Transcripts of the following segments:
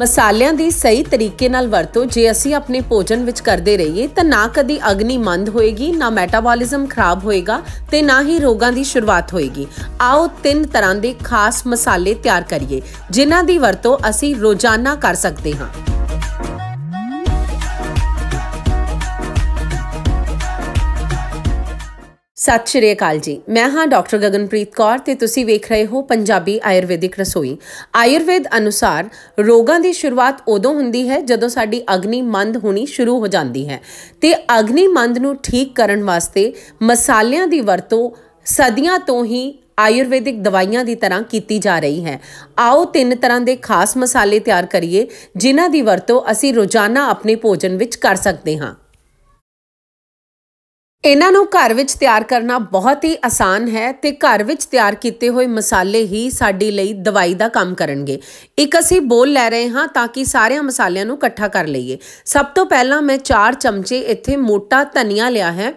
ਮਸਾਲਿਆਂ ਦੀ ਸਹੀ ਤਰੀਕੇ ਨਾਲ ਵਰਤੋਂ ਜੇ ਅਸੀਂ ਆਪਣੇ ਭੋਜਨ ਵਿੱਚ ਕਰਦੇ ਰਹੀਏ ਤਾਂ ਨਾ ਕਦੀ ਅਗਨੀ ਮੰਦ ਹੋਏਗੀ ਨਾ ਮੈਟਾਬੋਲਿਜ਼ਮ ਖਰਾਬ ਹੋਏਗਾ ਤੇ ਨਾ ਹੀ ਰੋਗਾਂ ਦੀ ਸ਼ੁਰੂਆਤ ਹੋਏਗੀ ਆਓ ਤਿੰਨ ਤਰ੍ਹਾਂ ਦੇ ਖਾਸ ਮਸਾਲੇ ਤਿਆਰ ਕਰੀਏ ਜਿਨ੍ਹਾਂ ਦੀ ਵਰਤੋਂ ਅਸੀਂ ਰੋਜ਼ਾਨਾ ਕਰ ਸਕਦੇ ਹਾਂ ਸਤਿ ਸ਼੍ਰੀ ਅਕਾਲ ਜੀ ਮੈਂ ਹਾਂ ਡਾਕਟਰ ਗਗਨਪ੍ਰੀਤ ਕੌਰ ਤੇ ਤੁਸੀਂ ਵੇਖ ਰਹੇ ਹੋ ਪੰਜਾਬੀ ਆਯੁਰਵੈਦਿਕ ਰਸੋਈ ਆਯੁਰਵੈਦ ਅਨੁਸਾਰ ਰੋਗਾਂ ਦੀ ਸ਼ੁਰੂਆਤ ਉਦੋਂ ਹੁੰਦੀ ਹੈ ਜਦੋਂ ਸਾਡੀ ਅਗਨੀ ਮੰਦ ਹੋਣੀ ਸ਼ੁਰੂ ਹੋ ਜਾਂਦੀ ਹੈ ਤੇ ਅਗਨੀ ਮੰਦ ਨੂੰ ਠੀਕ ਕਰਨ ਵਾਸਤੇ ਮਸਾਲਿਆਂ ਦੀ ਵਰਤੋਂ ਸਦੀਆਂ ਤੋਂ ਹੀ ਆਯੁਰਵੈਦਿਕ ਦਵਾਈਆਂ ਦੀ ਤਰ੍ਹਾਂ ਕੀਤੀ ਜਾ ਰਹੀ ਹੈ ਆਓ ਤਿੰਨ ਤਰ੍ਹਾਂ ਦੇ ਖਾਸ ਮਸਾਲੇ ਤਿਆਰ ਕਰੀਏ ਜਿਨ੍ਹਾਂ ਦੀ ਵਰਤੋਂ ਅਸੀਂ ਰੋਜ਼ਾਨਾ ਆਪਣੇ ਭੋਜਨ ਵਿੱਚ ਕਰ ਸਕਦੇ ਹਾਂ ਇਹਨਾਂ ਨੂੰ ਘਰ ਵਿੱਚ ਤਿਆਰ ਕਰਨਾ ਬਹੁਤ ਹੀ ਆਸਾਨ ਹੈ ਤੇ ਘਰ ਵਿੱਚ ਤਿਆਰ ਕੀਤੇ ਹੋਏ ਮਸਾਲੇ ਹੀ ਸਾਡੇ ਲਈ ਦਵਾਈ ਦਾ ਕੰਮ ਕਰਨਗੇ ਇੱਕ ਅਸੀਂ ਬੋਲ ਲੈ ਰਹੇ ਹਾਂ ਤਾਂ ਕਿ ਸਾਰਿਆਂ ਮਸਾਲਿਆਂ ਨੂੰ ਇਕੱਠਾ ਕਰ ਲਈਏ ਸਭ ਤੋਂ ਪਹਿਲਾਂ ਮੈਂ 4 ਚਮਚੇ ਇੱਥੇ ਮੋਟਾ ਧਨੀਆ ਲਿਆ ਹੈ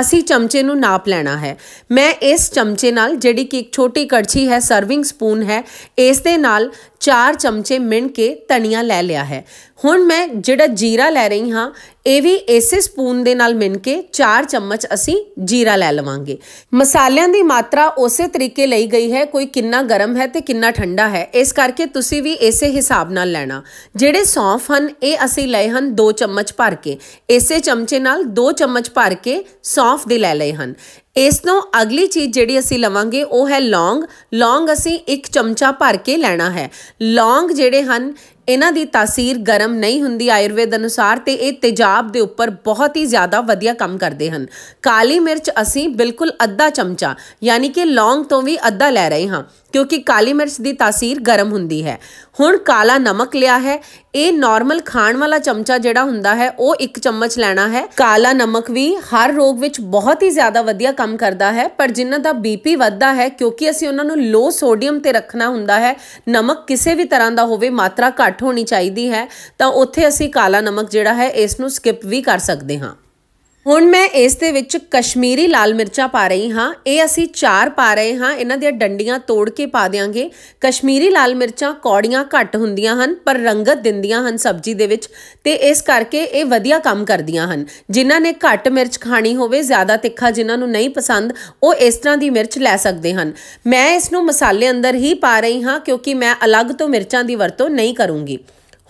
ਅਸੀਂ ਚਮਚੇ ਨੂੰ ਨਾਪ ਲੈਣਾ ਹੈ ਮੈਂ ਇਸ ਚਮਚੇ ਨਾਲ ਜਿਹੜੀ ਕਿ ਇੱਕ ਛੋਟੀ ਕੜਛੀ ਹੈ ਸਰਵਿੰਗ ਸਪੂਨ ਹੈ ਇਸ ਦੇ ਨਾਲ 4 ਚਮਚੇ ਮਿਣ ਕੇ ਧਨੀਆ ਲੈ ਲਿਆ ਹੈ ਹੁਣ ਮੈਂ ਜਿਹੜਾ ਜੀਰਾ ਲੈ ਰਹੀ ਹਾਂ ਇਹ ਵੀ ਇਸੇ ਸਪੂਨ ਦੇ ਨਾਲ ਮਿਣ ਕੇ 4 ਚਮਚ ਅਸੀਂ ਜੀਰਾ ਲੈ ਲਵਾਂਗੇ ਮਸਾਲਿਆਂ ਦੀ ਮਾਤਰਾ ਉਸੇ ਤਰੀਕੇ ਲਈ ਗਈ ਹੈ ਕੋਈ ਕਿੰਨਾ ਗਰਮ ਹੈ ਤੇ ਕਿੰਨਾ ਠੰਡਾ ਹੈ ਇਸ ਕਰਕੇ ਤੁਸੀਂ ਵੀ ਇਸੇ ਹਿਸਾਬ ਨਾਲ ਲੈਣਾ ਜਿਹੜੇ ਸੌਂਫ ਹਨ ਇਹ ਅਸੀਂ ਲਏ ਹਨ 2 ਚਮਚ ਭਰ ਕੇ ਇਸੇ ਚਮਚੇ ਨਾਲ 2 ਚਮਚ ਭਰ ਕੇ ਸੌਂਫ ਦੇ ਲੈ ਲਏ ਹਨ ਇਸ ਤੋਂ ਅਗਲੀ ਚੀਜ਼ ਜਿਹੜੀ ਅਸੀਂ ਲਵਾਂਗੇ ਉਹ ਹੈ ਲੌਂਗ ਲੌਂਗ ਅਸੀਂ ਇੱਕ ਚਮਚਾ ਭਰ ਕੇ ਲੈਣਾ ਹੈ ਲੌਂਗ ਜਿਹੜੇ ਹਨ ਇਹਨਾਂ ਦੀ ਤਾਸੀਰ ਗਰਮ ਨਹੀਂ ਹੁੰਦੀ ਆਯੁਰਵੇਦ ਅਨੁਸਾਰ ਤੇ ਇਹ ਤੇਜ਼ਾਬ ਦੇ ਉੱਪਰ ਬਹੁਤ ਹੀ ਜ਼ਿਆਦਾ ਵਧੀਆ ਕੰਮ ਕਰਦੇ ਹਨ ਕਾਲੀ ਮਿਰਚ ਅਸੀਂ ਬਿਲਕੁਲ ਅੱਧਾ ਚਮਚਾ ਯਾਨੀ ਕਿ ਲੌਂਗ ਤੋਂ ਵੀ ਅੱਧਾ ਲੈ ਰਹੇ ਹਾਂ ਕਿਉਂਕਿ ਕਾਲੀ ਮਿਰਚ ਦੀ ਤਾਸੀਰ ਗਰਮ ਹੁੰਦੀ ਹੈ ਹੁਣ ਕਾਲਾ ਨਮਕ ਲਿਆ ਹੈ ਇਹ ਨਾਰਮਲ ਖਾਣ ਵਾਲਾ ਚਮਚਾ ਜਿਹੜਾ ਹੁੰਦਾ ਹੈ ਉਹ ਇੱਕ ਚਮਚ ਲੈਣਾ ਹੈ ਕਾਲਾ ਨਮਕ ਵੀ ਹਰ ਰੋਗ ਵਿੱਚ ਬਹੁਤ ਹੀ ਜ਼ਿਆਦਾ ਵਧੀਆ ਕੰਮ ਕਰਦਾ ਹੈ ਪਰ ਜਿਨ੍ਹਾਂ ਦਾ ਬੀਪੀ ਵੱਧਦਾ ਹੈ ਕਿਉਂਕਿ ਅਸੀਂ ਉਹਨਾਂ ਨੂੰ ਲੋ ਸੋਡੀਅਮ ਤੇ ਰੱਖਣਾ ਹੁੰਦਾ ਹੈ ਨਮਕ ਕਿਸੇ ਵੀ ਤਰ੍ਹਾਂ ਦਾ ਹੋਵੇ ਮਾਤਰਾ ਘੱਟ ਘੱਟ ਹੋਣੀ ਚਾਹੀਦੀ ਹੈ ਤਾਂ ਉੱਥੇ ਅਸੀਂ ਕਾਲਾ ਨਮਕ ਜਿਹੜਾ ਹੈ ਇਸ ਨੂੰ ਸਕਿਪ ਵੀ ਕਰ ਸਕਦੇ ਹਾਂ ਹੁਣ ਮੈਂ ਇਸ ਦੇ ਵਿੱਚ ਕਸ਼ਮੀਰੀ ਲਾਲ ਮਿਰਚਾਂ ਪਾ ਰਹੀ ਹਾਂ ਇਹ ਅਸੀਂ ਚਾਰ ਪਾ ਰਹੇ ਹਾਂ ਇਹਨਾਂ ਦੀਆਂ ਡੰਡੀਆਂ ਤੋੜ ਕੇ ਪਾ ਦੇਾਂਗੇ ਕਸ਼ਮੀਰੀ ਲਾਲ ਮਿਰਚਾਂ ਕੌੜੀਆਂ ਘੱਟ ਹੁੰਦੀਆਂ ਹਨ ਪਰ ਰੰਗਤ ਦਿੰਦੀਆਂ ਹਨ ਸਬਜ਼ੀ ਦੇ ਵਿੱਚ ਤੇ ਇਸ ਕਰਕੇ ਇਹ ਵਧੀਆ ਕੰਮ ਕਰਦੀਆਂ ਹਨ ਜਿਨ੍ਹਾਂ ਨੇ ਘੱਟ ਮਿਰਚ ਖਾਣੀ ਹੋਵੇ ਜ਼ਿਆਦਾ ਤਿੱਖਾ ਜਿਨ੍ਹਾਂ ਨੂੰ ਨਹੀਂ ਪਸੰਦ ਉਹ ਇਸ ਤਰ੍ਹਾਂ ਦੀ ਮਿਰਚ ਲੈ ਸਕਦੇ ਹਨ ਮੈਂ ਇਸ ਨੂੰ ਮਸਾਲੇ ਅੰਦਰ ਹੀ ਪਾ ਰਹੀ ਹਾਂ ਕਿਉਂਕਿ ਮੈਂ ਅਲੱਗ ਤੋਂ ਮਿਰਚਾਂ ਦੀ ਵਰਤੋਂ ਨਹੀਂ ਕਰੂੰਗੀ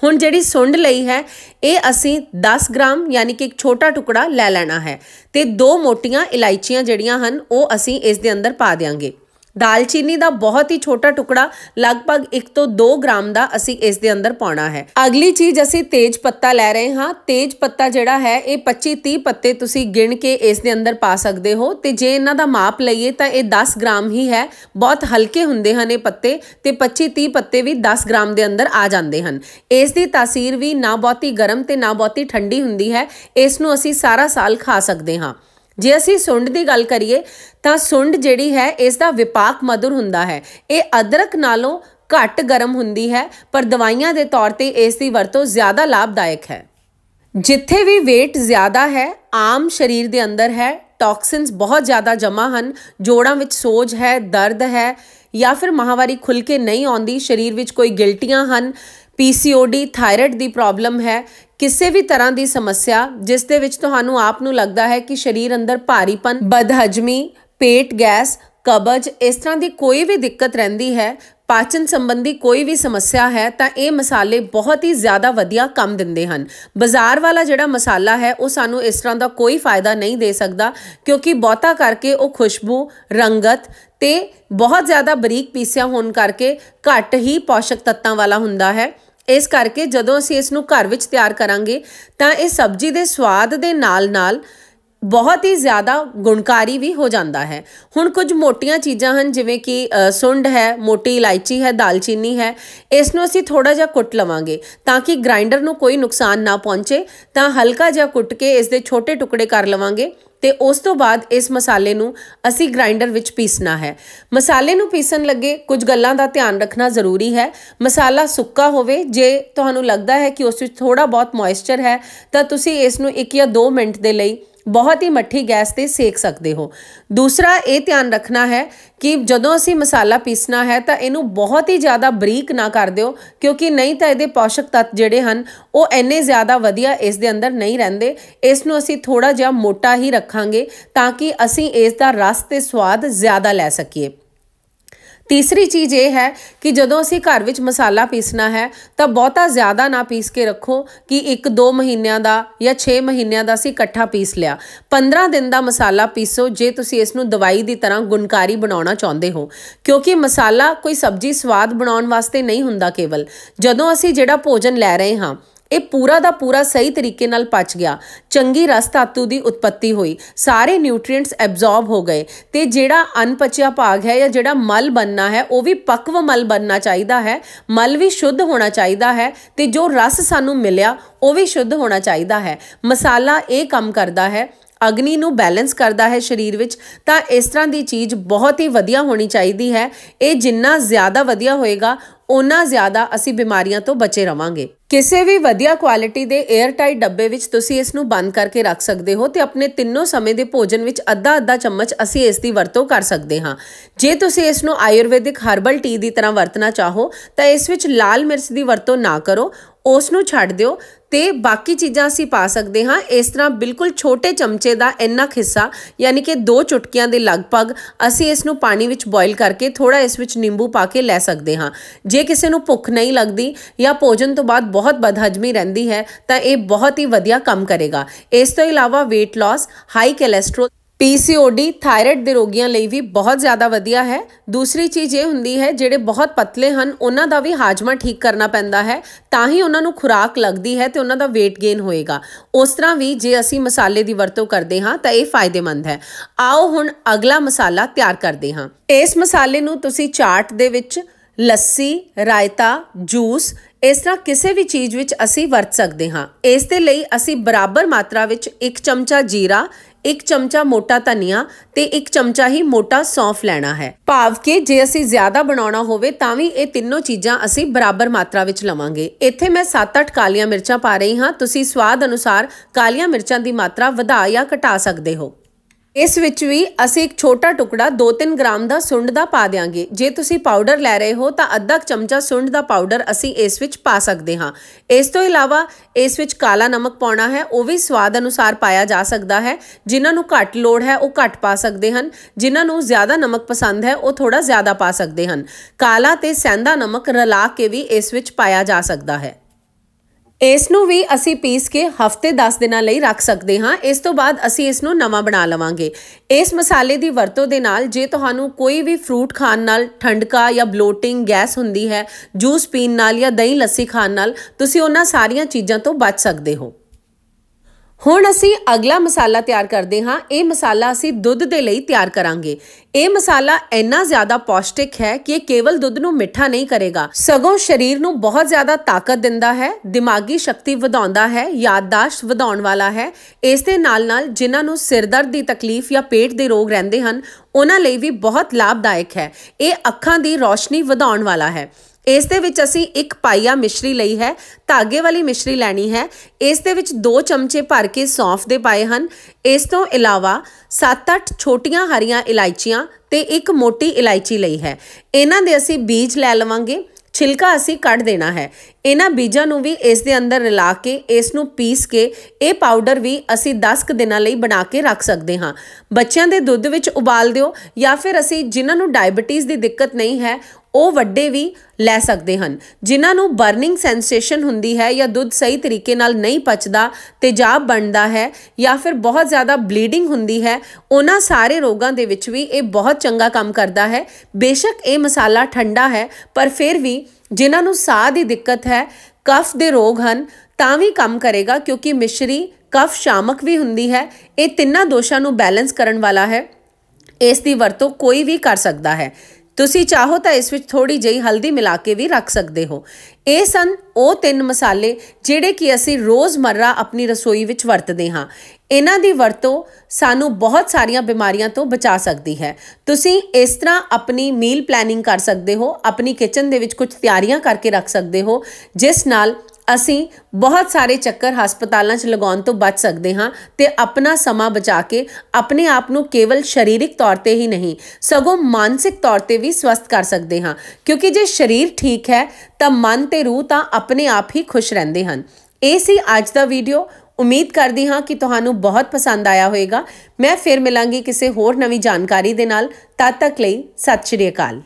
ਹੁਣ ਜਿਹੜੀ ਸੁੰਡ ਲਈ ਹੈ ਇਹ ਅਸੀਂ 10 ਗ੍ਰਾਮ ਯਾਨੀ ਕਿ ਇੱਕ ਛੋਟਾ ਟੁਕੜਾ ਲੈ ਲੈਣਾ ਹੈ ਤੇ ਦੋ ਮੋਟੀਆਂ ਇਲਾਇਚੀਆਂ ਜਿਹੜੀਆਂ ਹਨ ਉਹ ਅਸੀਂ ਇਸ ਦੇ ਅੰਦਰ ਪਾ ਦੇਾਂਗੇ ਦਾਲਚੀਨੀ ਦਾ ਬਹੁਤ ਹੀ ਛੋਟਾ ਟੁਕੜਾ ਲਗਭਗ 1 ਤੋਂ 2 ਗ੍ਰਾਮ ਦਾ ਅਸੀਂ ਇਸ ਦੇ ਅੰਦਰ ਪਾਉਣਾ ਹੈ ਅਗਲੀ ਚੀਜ਼ ਅਸੀਂ ਤੇਜ ਪੱਤਾ ਲੈ ਰਹੇ ਹਾਂ ਤੇਜ ਪੱਤਾ ਜਿਹੜਾ ਹੈ ਇਹ 25 30 ਪੱਤੇ ਤੁਸੀਂ ਗਿਣ ਕੇ ਇਸ ਦੇ ਅੰਦਰ ਪਾ ਸਕਦੇ ਹੋ ਤੇ ਜੇ ਇਹਨਾਂ ਦਾ ਮਾਪ ਲਈਏ ਤਾਂ ਇਹ 10 ਗ੍ਰਾਮ ਹੀ ਹੈ ਬਹੁਤ ਹਲਕੇ ਹੁੰਦੇ ਹਨ ਇਹ ਪੱਤੇ ਤੇ 25 30 ਪੱਤੇ ਵੀ 10 ਗ੍ਰਾਮ ਦੇ ਅੰਦਰ ਆ ਜਾਂਦੇ ਹਨ ਇਸ ਦੀ ਤਾਸੀਰ ਵੀ ਨਾ ਬਹੁਤੀ ਗਰਮ ਤੇ ਨਾ ਬਹੁਤੀ ਠੰਡੀ ਹੁੰਦੀ ਹੈ ਇਸ ਨੂੰ ਅਸੀਂ ਸਾਰਾ ਸਾਲ ਖਾ ਸਕਦੇ ਹਾਂ ਜੇ ਅਸੀਂ ਸੁੰਡ ਦੀ ਗੱਲ ਕਰੀਏ ਤਾਂ ਸੁੰਡ ਜਿਹੜੀ ਹੈ ਇਸ ਦਾ ਵਿਪਾਕ ਮਧੁਰ ਹੁੰਦਾ ਹੈ ਇਹ ਅਦਰਕ ਨਾਲੋਂ ਘੱਟ ਗਰਮ ਹੁੰਦੀ ਹੈ ਪਰ ਦਵਾਈਆਂ ਦੇ ਤੌਰ ਤੇ ਇਸ ਦੀ ਵਰਤੋਂ ਜ਼ਿਆਦਾ ਲਾਭਦਾਇਕ ਹੈ ਜਿੱਥੇ ਵੀ weight ਜ਼ਿਆਦਾ ਹੈ ਆਮ ਸਰੀਰ ਦੇ ਅੰਦਰ ਹੈ ਟੌਕਸਿਨਸ ਬਹੁਤ ਜ਼ਿਆਦਾ ਜਮਾ ਹਨ ਜੋੜਾਂ ਵਿੱਚ ਸੋਜ ਹੈ ਦਰਦ ਹੈ ਜਾਂ ਫਿਰ ਮਹਾਵਾਰੀ ਖੁੱਲ ਕੇ ਨਹੀਂ ਆਉਂਦੀ ਸਰੀਰ ਵਿੱਚ ਕੋਈ ਗਿਲਟੀਆਂ ਹਨ ਪੀਸੀਓਡੀ ਥਾਇਰਾਇਡ ਦੀ ਪ੍ਰੋਬਲਮ ਹੈ ਕਿਸੇ ਵੀ ਤਰ੍ਹਾਂ ਦੀ ਸਮੱਸਿਆ ਜਿਸ ਦੇ ਵਿੱਚ ਤੁਹਾਨੂੰ ਆਪ ਨੂੰ ਲੱਗਦਾ ਹੈ ਕਿ ਸਰੀਰ ਅੰਦਰ ਭਾਰੀਪਨ ਬਦਹਜਮੀ ਪੇਟ ਗੈਸ ਕਬਜ਼ ਇਸ ਤਰ੍ਹਾਂ ਦੀ ਕੋਈ ਵੀ ਦਿੱਕਤ ਰਹਿੰਦੀ ਹੈ ਪਾਚਨ ਸੰਬੰਧੀ ਕੋਈ ਵੀ ਸਮੱਸਿਆ ਹੈ ਤਾਂ ਇਹ ਮਸਾਲੇ ਬਹੁਤ ਹੀ ਜ਼ਿਆਦਾ ਵਧੀਆ ਕੰਮ ਦਿੰਦੇ ਹਨ ਬਾਜ਼ਾਰ ਵਾਲਾ ਜਿਹੜਾ ਮਸਾਲਾ ਹੈ ਉਹ ਸਾਨੂੰ ਇਸ ਤਰ੍ਹਾਂ ਦਾ ਕੋਈ ਫਾਇਦਾ ਨਹੀਂ ਦੇ ਸਕਦਾ ਕਿਉਂਕਿ ਬਹੁਤਾ ਕਰਕੇ ਉਹ ਖੁਸ਼ਬੂ ਰੰਗਤ ਤੇ ਬਹੁਤ ਜ਼ਿਆਦਾ ਬਰੀਕ ਪੀਸਿਆ ਹੋਣ ਕਰਕੇ ਘੱਟ ਹੀ ਪੋਸ਼ਕ ਤੱਤਾਂ ਵਾਲਾ ਹੁੰਦਾ ਹੈ ਇਸ ਕਰਕੇ ਜਦੋਂ ਅਸੀਂ ਇਸ ਨੂੰ ਘਰ ਵਿੱਚ ਤਿਆਰ ਕਰਾਂਗੇ ਤਾਂ ਇਹ ਸਬਜ਼ੀ ਦੇ ਸਵਾਦ ਦੇ ਨਾਲ-ਨਾਲ ਬਹੁਤ ਹੀ ਜ਼ਿਆਦਾ ਗੁਣਕਾਰੀ ਵੀ ਹੋ ਜਾਂਦਾ ਹੈ ਹੁਣ ਕੁਝ ਮੋਟੀਆਂ ਚੀਜ਼ਾਂ ਹਨ ਜਿਵੇਂ ਕਿ ਸੁੰਡ ਹੈ ਮੋਟੀ ਇਲਾਇਚੀ ਹੈ ਦਾਲਚੀਨੀ ਹੈ ਇਸ ਨੂੰ ਅਸੀਂ ਥੋੜਾ ਜਿਹਾ ਕੁੱਟ ਲਵਾਂਗੇ ਤਾਂ ਕਿ ਗ੍ਰਾਈਂਡਰ ਨੂੰ ਕੋਈ ਨੁਕਸਾਨ ਨਾ ਪਹੁੰਚੇ ਤਾਂ ਹਲਕਾ ਜਿਹਾ ਕੁੱਟ ਕੇ ਇਸ ਦੇ ਛੋਟੇ ਟੁਕੜੇ ਕਰ ਲਵਾਂਗੇ ਤੇ ਉਸ ਤੋਂ ਬਾਅਦ ਇਸ ਮਸਾਲੇ ਨੂੰ ਅਸੀਂ ਗ੍ਰਾਈਂਡਰ ਵਿੱਚ ਪੀਸਣਾ ਹੈ ਮਸਾਲੇ ਨੂੰ ਪੀਸਣ ਲੱਗੇ ਕੁਝ ਗੱਲਾਂ ਦਾ ਧਿਆਨ ਰੱਖਣਾ ਜ਼ਰੂਰੀ ਹੈ ਮਸਾਲਾ ਸੁੱਕਾ ਹੋਵੇ ਜੇ ਤੁਹਾਨੂੰ ਲੱਗਦਾ ਹੈ ਕਿ ਉਸ ਵਿੱਚ ਥੋੜਾ ਬਹੁਤ ਮੋਇਸਚਰ ਹੈ ਤਾਂ ਤੁਸੀਂ ਇਸ ਨੂੰ 1 ਜਾਂ 2 ਮਿੰਟ ਦੇ ਲਈ ਬਹੁਤ ਹੀ ਮੱਠੀ ਗੈਸ ਤੇ ਸੇਕ ਸਕਦੇ ਹੋ ਦੂਸਰਾ ਇਹ ਧਿਆਨ ਰੱਖਣਾ ਹੈ ਕਿ ਜਦੋਂ ਅਸੀਂ ਮਸਾਲਾ ਪੀਸਣਾ ਹੈ ਤਾਂ ਇਹਨੂੰ ਬਹੁਤ ਹੀ ਜ਼ਿਆਦਾ ਬਰੀਕ ਨਾ ਕਰ ਦਿਓ ਕਿਉਂਕਿ ਨਹੀਂ ਤਾਂ ਇਹਦੇ ਪੋਸ਼ਕ ਤੱਤ ਜਿਹੜੇ ਹਨ ਉਹ ਐਨੇ ਜ਼ਿਆਦਾ ਵਧੀਆ ਇਸ ਦੇ ਅੰਦਰ ਨਹੀਂ ਰਹਿੰਦੇ ਇਸ ਨੂੰ ਅਸੀਂ ਥੋੜਾ ਜਿਹਾ ਮੋਟਾ ਹੀ ਰੱਖਾਂਗੇ ਤਾਂ ਕਿ ਅਸੀਂ ਇਸ ਦਾ ਰਸ ਤੇ ਸਵਾਦ ਜ਼ਿਆਦਾ ਲੈ ਸਕੀਏ ਤੀਸਰੀ ਚੀਜ਼ ਇਹ ਹੈ ਕਿ ਜਦੋਂ ਅਸੀਂ ਘਰ ਵਿੱਚ ਮਸਾਲਾ ਪੀਸਣਾ ਹੈ ਤਾਂ ਬਹੁਤਾ ਜ਼ਿਆਦਾ ਨਾ ਪੀਸ ਕੇ ਰੱਖੋ ਕਿ 1-2 ਮਹੀਨਿਆਂ ਦਾ ਜਾਂ 6 ਮਹੀਨਿਆਂ ਦਾ ਅਸੀਂ ਇਕੱਠਾ ਪੀਸ ਲਿਆ 15 ਦਿਨ ਦਾ ਮਸਾਲਾ ਪੀਸੋ ਜੇ ਤੁਸੀਂ ਇਸ ਨੂੰ ਦਵਾਈ ਦੀ ਤਰ੍ਹਾਂ ਗੁਣਕਾਰੀ ਬਣਾਉਣਾ ਚਾਹੁੰਦੇ ਹੋ ਕਿਉਂਕਿ ਮਸਾਲਾ ਕੋਈ ਸਬਜ਼ੀ ਸਵਾਦ ਬਣਾਉਣ ਵਾਸਤੇ ਨਹੀਂ ਹੁੰਦਾ ਕੇਵਲ ਜਦੋਂ ਅਸੀਂ ਜਿਹੜਾ ਭੋਜਨ ਲੈ ਰਹੇ ਹਾਂ ਇਹ ਪੂਰਾ ਦਾ ਪੂਰਾ ਸਹੀ ਤਰੀਕੇ ਨਾਲ ਪਚ ਗਿਆ ਚੰਗੀ ਰਸ ਧਾਤੂ ਦੀ ਉਤਪਤੀ ਹੋਈ ਸਾਰੇ ਨਿਊਟ੍ਰੀਐਂਟਸ ਐਬਜ਼ੌਰਬ ਹੋ ਗਏ ਤੇ ਜਿਹੜਾ ਅਨਪਚਿਆ ਭਾਗ ਹੈ ਜਾਂ ਜਿਹੜਾ ਮਲ ਬੰਨਣਾ ਹੈ ਉਹ ਵੀ ਪੱਕਵ ਮਲ ਬੰਨਣਾ ਚਾਹੀਦਾ ਹੈ ਮਲ ਵੀ ਸ਼ੁੱਧ ਹੋਣਾ ਚਾਹੀਦਾ ਹੈ ਤੇ ਜੋ ਰਸ ਸਾਨੂੰ ਮਿਲਿਆ ਉਹ ਵੀ ਸ਼ੁੱਧ ਹੋਣਾ ਚਾਹੀਦਾ ਹੈ ਮਸਾਲਾ ਇਹ ਕੰਮ ਕਰਦਾ ਹੈ ਅਗਨੀ ਨੂੰ ਬੈਲੈਂਸ ਕਰਦਾ ਹੈ ਸਰੀਰ ਵਿੱਚ ਤਾਂ ਇਸ ਤਰ੍ਹਾਂ ਦੀ ਚੀਜ਼ ਬਹੁਤ ਹੀ ਵਧੀਆ ਹੋਣੀ ਚਾਹੀਦੀ ਹੈ ਇਹ ਜਿੰਨਾ ਜ਼ਿਆਦਾ ਵਧੀਆ ਹੋਏਗਾ ਉਨਾ ਜ਼ਿਆਦਾ ਅਸੀਂ ਬਿਮਾਰੀਆਂ ਤੋਂ ਬਚੇ ਰਵਾਂਗੇ ਕਿਸੇ ਵੀ ਵਧੀਆ ਕੁਆਲਿਟੀ ਦੇ 에ਅਰ ਟਾਈਟ ਡੱਬੇ ਵਿੱਚ ਤੁਸੀਂ ਇਸ ਨੂੰ ਬੰਦ ਕਰਕੇ ਰੱਖ ਸਕਦੇ ਹੋ ਤੇ ਆਪਣੇ ਤਿੰਨੋਂ ਸਮੇਂ ਦੇ ਭੋਜਨ ਵਿੱਚ ਅੱਧਾ ਅੱਧਾ ਚਮਚ ਅਸੀਂ ਇਸ ਦੀ ਵਰਤੋਂ ਕਰ ਸਕਦੇ ਹਾਂ ਜੇ ਤੁਸੀਂ ਇਸ ਨੂੰ ਆਯੁਰਵੈਦਿਕ ਹਰਬਲ ਟੀ ਦੀ ਤਰ੍ਹਾਂ ਵਰਤਣਾ ਚਾਹੋ ਤਾਂ ਇਸ ਵਿੱਚ ਲਾਲ ਮਿਰਚ ਦੀ ਵਰਤੋਂ ਨਾ ਕਰੋ ਉਸ ਨੂੰ ਛੱਡ ਦਿਓ ਤੇ ਬਾਕੀ ਚੀਜ਼ਾਂ ਅਸੀਂ ਪਾ ਸਕਦੇ ਹਾਂ ਇਸ ਤਰ੍ਹਾਂ ਬਿਲਕੁਲ ਛੋਟੇ ਚਮਚੇ ਦਾ ਇੰਨਾ ਹਿੱਸਾ ਯਾਨੀ ਕਿ ਦੋ ਚੁਟਕੀਆਂ ਦੇ ਲਗਭਗ ਅਸੀਂ ਇਸ ਨੂੰ ਪਾਣੀ ਵਿੱਚ ਬੋਇਲ ਕਰਕੇ ਥੋੜਾ ਇਸ ਵਿੱਚ ਨਿੰਬੂ ਪਾ ਕੇ ਲੈ ਸਕਦੇ ਹਾਂ ਜੇ ਕਿਸੇ ਨੂੰ ਭੁੱਖ ਨਹੀਂ ਲੱਗਦੀ ਜਾਂ ਭੋਜਨ ਤੋਂ ਬਾਅਦ ਬਹੁਤ ਬਦਹਜਮੀ ਰਹਿੰਦੀ ਹੈ ਤਾਂ ਇਹ ਬਹੁਤ ਹੀ ਵਧੀਆ ਕੰਮ ਕਰੇਗਾ ਇਸ ਤੋਂ ਇਲਾਵਾ weight loss high cholesterol PCOD thyroid ਦੇ ਰੋਗੀਆਂ ਲਈ ਵੀ ਬਹੁਤ ਜ਼ਿਆਦਾ ਵਧੀਆ ਹੈ ਦੂਸਰੀ ਚੀਜ਼ ਇਹ ਹੁੰਦੀ ਹੈ ਜਿਹੜੇ ਬਹੁਤ ਪਤਲੇ ਹਨ ਉਹਨਾਂ ਦਾ ਵੀ ਹਾਜਮਾ ਠੀਕ ਕਰਨਾ ਪੈਂਦਾ ਹੈ ਤਾਂ ਹੀ ਉਹਨਾਂ ਨੂੰ ਖੁਰਾਕ ਲੱਗਦੀ ਹੈ ਤੇ ਉਹਨਾਂ ਦਾ weight gain ਹੋਏਗਾ ਉਸ ਤਰ੍ਹਾਂ ਵੀ ਜੇ ਅਸੀਂ ਮਸਾਲੇ ਦੀ ਵਰਤੋਂ ਕਰਦੇ ਹਾਂ ਤਾਂ ਇਹ ਫਾਇਦੇਮੰਦ ਹੈ ਆਓ ਹੁਣ ਅਗਲਾ ਮਸਾਲਾ ਤਿਆਰ ਕਰਦੇ ਹਾਂ ਇਸ ਮਸਾਲੇ ਨੂੰ ਤੁਸੀਂ ਚਾਟ ਦੇ ਵਿੱਚ ਲੱਸੀ ਰਾਇਤਾ ਜੂਸ ਇਸ ਤਰ੍ਹਾਂ ਕਿਸੇ ਵੀ ਚੀਜ਼ ਵਿੱਚ ਅਸੀਂ ਵਰਤ ਸਕਦੇ ਹਾਂ ਇਸ ਦੇ ਲਈ ਅਸੀਂ ਬਰਾਬਰ ਮਾਤਰਾ ਵਿੱਚ 1 ਚਮਚਾ ਜੀਰਾ ਇੱਕ ਚਮਚਾ ਮੋਟਾ ਧਨੀਆ ਤੇ ਇੱਕ ਚਮਚਾ ਹੀ ਮੋਟਾ ਸੌਂਫ ਲੈਣਾ ਹੈ ਭਾਵ ਕਿ ਜੇ ਅਸੀਂ ਜ਼ਿਆਦਾ ਬਣਾਉਣਾ ਹੋਵੇ ਤਾਂ ਵੀ ਇਹ ਤਿੰਨੋਂ ਚੀਜ਼ਾਂ ਅਸੀਂ ਬਰਾਬਰ ਮਾਤਰਾ ਵਿੱਚ ਲਵਾਂਗੇ ਇੱਥੇ ਮੈਂ 7-8 ਕਾਲੀਆਂ ਮਿਰਚਾਂ ਪਾ ਰਹੀ ਹਾਂ ਤੁਸੀਂ ਸਵਾਦ ਅਨੁਸਾਰ ਕਾਲੀਆਂ ਮਿਰਚਾਂ ਦੀ ਮਾਤਰਾ ਵਧਾ ਜਾਂ ਘਟਾ ਸਕਦੇ ਹੋ ਇਸ ਵਿੱਚ ਵੀ ਅਸੀਂ ਇੱਕ ਛੋਟਾ ਟੁਕੜਾ 2-3 ਗ੍ਰਾਮ ਦਾ ਸੁੰਡ ਦਾ ਪਾ ਦੇਾਂਗੇ ਜੇ ਤੁਸੀਂ ਪਾਊਡਰ ਲੈ ਰਹੇ ਹੋ ਤਾਂ ਅੱਧਾ ਚਮਚਾ ਸੁੰਡ ਦਾ ਪਾਊਡਰ ਅਸੀਂ ਇਸ ਵਿੱਚ ਪਾ ਸਕਦੇ ਹਾਂ ਇਸ ਤੋਂ ਇਲਾਵਾ ਇਸ ਵਿੱਚ ਕਾਲਾ ਨਮਕ ਪਾਉਣਾ ਹੈ ਉਹ ਵੀ ਸਵਾਦ ਅਨੁਸਾਰ ਪਾਇਆ ਜਾ ਸਕਦਾ ਹੈ ਜਿਨ੍ਹਾਂ ਨੂੰ ਘੱਟ ਲੋੜ ਹੈ ਉਹ ਘੱਟ ਪਾ ਸਕਦੇ ਹਨ ਜਿਨ੍ਹਾਂ ਨੂੰ ਜ਼ਿਆਦਾ ਨਮਕ ਪਸੰਦ ਹੈ ਉਹ ਥੋੜਾ ਜ਼ਿਆਦਾ ਪਾ ਸਕਦੇ ਹਨ ਕਾਲਾ ਤੇ ਸੈਂਦਾ ਨਮਕ ਰਲਾ ਕੇ ਵੀ ਇਸ ਵਿੱਚ ਪਾਇਆ ਜਾ ਸਕਦਾ ਹੈ ਇਸ ਨੂੰ ਵੀ ਅਸੀਂ ਪੀਸ ਕੇ ਹਫਤੇ 10 ਦਿਨਾਂ ਲਈ ਰੱਖ ਸਕਦੇ ਹਾਂ ਇਸ ਤੋਂ ਬਾਅਦ ਅਸੀਂ ਇਸ ਨੂੰ ਨਵਾਂ ਬਣਾ ਲਵਾਂਗੇ ਇਸ ਮਸਾਲੇ ਦੀ ਵਰਤੋਂ ਦੇ ਨਾਲ ਜੇ ਤੁਹਾਨੂੰ ਕੋਈ ਵੀ ਫਰੂਟ ਖਾਣ ਨਾਲ ਠੰਡਕਾ ਜਾਂ ਬਲੋਟਿੰਗ ਗੈਸ ਹੁੰਦੀ ਹੈ ਜੂਸ ਪੀਣ ਨਾਲ ਜਾਂ ਦਹੀਂ ਲੱਸੀ ਖਾਣ ਨਾਲ ਤੁਸੀਂ ਉਹਨਾਂ ਸਾਰੀਆਂ ਚੀਜ਼ਾਂ ਤੋਂ ਬਚ ਸਕਦੇ ਹੋ ਹੁਣ ਅਸੀਂ ਅਗਲਾ ਮਸਾਲਾ ਤਿਆਰ ਕਰਦੇ ਹਾਂ ਇਹ ਮਸਾਲਾ ਅਸੀਂ ਦੁੱਧ ਦੇ ਲਈ ਤਿਆਰ ਕਰਾਂਗੇ ਇਹ ਮਸਾਲਾ ਇੰਨਾ ਜ਼ਿਆਦਾ ਪੌਸ਼ਟਿਕ ਹੈ ਕਿ ਇਹ ਕੇਵਲ ਦੁੱਧ ਨੂੰ ਮਿੱਠਾ ਨਹੀਂ ਕਰੇਗਾ ਸਗੋਂ ਸਰੀਰ ਨੂੰ ਬਹੁਤ ਜ਼ਿਆਦਾ ਤਾਕਤ ਦਿੰਦਾ ਹੈ ਦਿਮਾਗੀ ਸ਼ਕਤੀ ਵਧਾਉਂਦਾ ਹੈ ਯਾਦਦਾਸ਼ਤ ਵਧਾਉਣ ਵਾਲਾ ਹੈ ਇਸ ਦੇ ਨਾਲ-ਨਾਲ ਜਿਨ੍ਹਾਂ ਨੂੰ ਸਿਰ ਦਰਦ ਦੀ ਤਕਲੀਫ ਜਾਂ ਪੇਟ ਦੇ ਰੋਗ ਰਹਿੰਦੇ ਹਨ ਉਹਨਾਂ ਲਈ ਵੀ ਬਹੁਤ ਲਾਭਦਾਇਕ ਹੈ ਇਹ ਅੱਖਾਂ ਦੀ ਰੌਸ਼ਨੀ ਵਧਾਉਣ ਵਾਲਾ ਹੈ ਇਸ ਦੇ ਵਿੱਚ ਅਸੀਂ ਇੱਕ ਪਾਈਆ ਮਿਸ਼ਰੀ ਲਈ ਹੈ ਧਾਗੇ ਵਾਲੀ ਮਿਸ਼ਰੀ ਲੈਣੀ ਹੈ ਇਸ ਦੇ ਵਿੱਚ 2 ਚਮਚੇ ਭਰ ਕੇ ਸੌਂਫ ਦੇ ਪਾਏ ਹਨ ਇਸ ਤੋਂ ਇਲਾਵਾ 7-8 ਛੋਟੀਆਂ ਹਰੀਆਂ ਇਲਾਇਚੀਆਂ ਤੇ ਇੱਕ ਮੋਟੀ ਇਲਾਇਚੀ ਲਈ ਹੈ ਇਹਨਾਂ ਦੇ ਅਸੀਂ ਬੀਜ ਲੈ ਲਵਾਂਗੇ ਛਿਲਕਾ ਅਸੀਂ ਕੱਢ ਦੇਣਾ ਹੈ ਇਹਨਾਂ ਬੀਜਾਂ ਨੂੰ ਵੀ ਇਸ ਦੇ ਅੰਦਰ ਰਲਾ ਕੇ ਇਸ ਨੂੰ ਪੀਸ ਕੇ ਇਹ ਪਾਊਡਰ ਵੀ ਅਸੀਂ 10 ਕ ਦਿਨਾਂ ਲਈ ਬਣਾ ਕੇ ਰੱਖ ਸਕਦੇ ਹਾਂ ਬੱਚਿਆਂ ਦੇ ਦੁੱਧ ਵਿੱਚ ਉਬਾਲ ਦਿਓ ਜਾਂ ਫਿਰ ਅਸੀਂ ਜਿਨ੍ਹਾਂ ਨੂੰ ਡਾਇਬੀਟੀਜ਼ ਦੀ ਦਿੱਕਤ ਨਹੀਂ ਹੈ ਉਹ ਵੱਡੇ ਵੀ ਲੈ ਸਕਦੇ ਹਨ ਜਿਨ੍ਹਾਂ ਨੂੰ ਬਰਨਿੰਗ ਸੈਂਸੇਸ਼ਨ ਹੁੰਦੀ ਹੈ ਜਾਂ ਦੁੱਧ ਸਹੀ ਤਰੀਕੇ ਨਾਲ ਨਹੀਂ ਪਚਦਾ ਤੇਜ਼ਾਬ ਬਣਦਾ ਹੈ ਜਾਂ ਫਿਰ ਬਹੁਤ ਜ਼ਿਆਦਾ ਬਲੀਡਿੰਗ ਹੁੰਦੀ ਹੈ ਉਹਨਾਂ ਸਾਰੇ ਰੋਗਾਂ ਦੇ ਵਿੱਚ ਵੀ ਇਹ ਬਹੁਤ ਚੰਗਾ ਕੰਮ ਕਰਦਾ ਹੈ ਬੇਸ਼ੱਕ ਇਹ ਮਸਾਲਾ ਠੰਡਾ ਹੈ ਪਰ ਫਿਰ ਵੀ ਜਿਨ੍ਹਾਂ ਨੂੰ ਸਾਹ ਦੀ ਦਿੱਕਤ ਹੈ ਕਫ ਦੇ ਰੋਗ ਹਨ ਤਾਂ ਵੀ ਕੰਮ ਕਰੇਗਾ ਕਿਉਂਕਿ ਮਿਸ਼ਰੀ ਕਫ ਸ਼ਾਮਕ ਵੀ ਹੁੰਦੀ ਹੈ ਇਹ ਤਿੰਨਾਂ ਦੋਸ਼ਾਂ ਨੂੰ ਬੈਲੈਂਸ ਕਰਨ ਵਾਲਾ ਹੈ ਇਸ ਦੀ ਵਰਤੋਂ ਕੋਈ ਵੀ ਕਰ ਸਕਦਾ ਹੈ ਤੁਸੀਂ ਚਾਹੋ ਤਾਂ ਇਸ ਵਿੱਚ ਥੋੜੀ ਜਿਹੀ ਹਲਦੀ ਮਿਲਾ ਕੇ ਵੀ ਰੱਖ ਸਕਦੇ ਹੋ ਇਹ ਸਨ ਉਹ ਤਿੰਨ ਮਸਾਲੇ ਜਿਹੜੇ ਕਿ ਅਸੀਂ ਰੋਜ਼ਮਰਰਾ ਆਪਣੀ ਰਸੋਈ ਵਿੱਚ ਵਰਤਦੇ ਹਾਂ ਇਹਨਾਂ ਦੀ ਵਰਤੋਂ ਸਾਨੂੰ ਬਹੁਤ ਸਾਰੀਆਂ ਬਿਮਾਰੀਆਂ ਤੋਂ ਬਚਾ ਸਕਦੀ ਹੈ ਤੁਸੀਂ ਇਸ ਤਰ੍ਹਾਂ ਆਪਣੀ ਮੀਲ ਪਲੈਨਿੰਗ ਕਰ ਸਕਦੇ ਹੋ ਆਪਣੀ ਕਿਚਨ ਦੇ ਵਿੱਚ ਕੁਝ ਤਿਆਰੀਆਂ ਕਰਕੇ ਰੱਖ ਸਕਦੇ ਹੋ ਜਿਸ ਨਾਲ ਅਸੀਂ ਬਹੁਤ ਸਾਰੇ ਚੱਕਰ ਹਸਪਤਾਲਾਂ 'ਚ ਲਗਾਉਣ ਤੋਂ ਬਚ ਸਕਦੇ ਹਾਂ ਤੇ ਆਪਣਾ ਸਮਾਂ ਬਚਾ ਕੇ ਆਪਣੇ ਆਪ ਨੂੰ ਕੇਵਲ ਸਰੀਰਕ ਤੌਰ ਤੇ ਹੀ ਨਹੀਂ ਸਗੋਂ ਮਾਨਸਿਕ ਤੌਰ ਤੇ ਵੀ ਸਵਸਥ ਕਰ ਸਕਦੇ ਹਾਂ ਕਿਉਂਕਿ ਜੇ ਸਰੀਰ ਠੀਕ ਹੈ ਤਾਂ ਮਨ ਤੇ ਰੂਹ ਤਾਂ ਆਪਣੇ ਆਪ ਹੀ ਖੁਸ਼ ਰਹਿੰਦੇ ਹਨ ਇਹ ਸੀ ਅੱਜ ਦਾ ਵੀਡੀਓ ਉਮੀਦ ਕਰਦੀ ਹਾਂ ਕਿ ਤੁਹਾਨੂੰ ਬਹੁਤ ਪਸੰਦ ਆਇਆ ਹੋਵੇਗਾ ਮੈਂ ਫਿਰ ਮਿਲਾਂਗੀ ਕਿਸੇ ਹੋਰ ਨਵੀਂ ਜਾਣਕਾਰੀ ਦੇ ਨਾਲ ਤਦ ਤੱਕ ਲਈ ਸਤਿ ਸ਼੍ਰੀ ਅਕਾਲ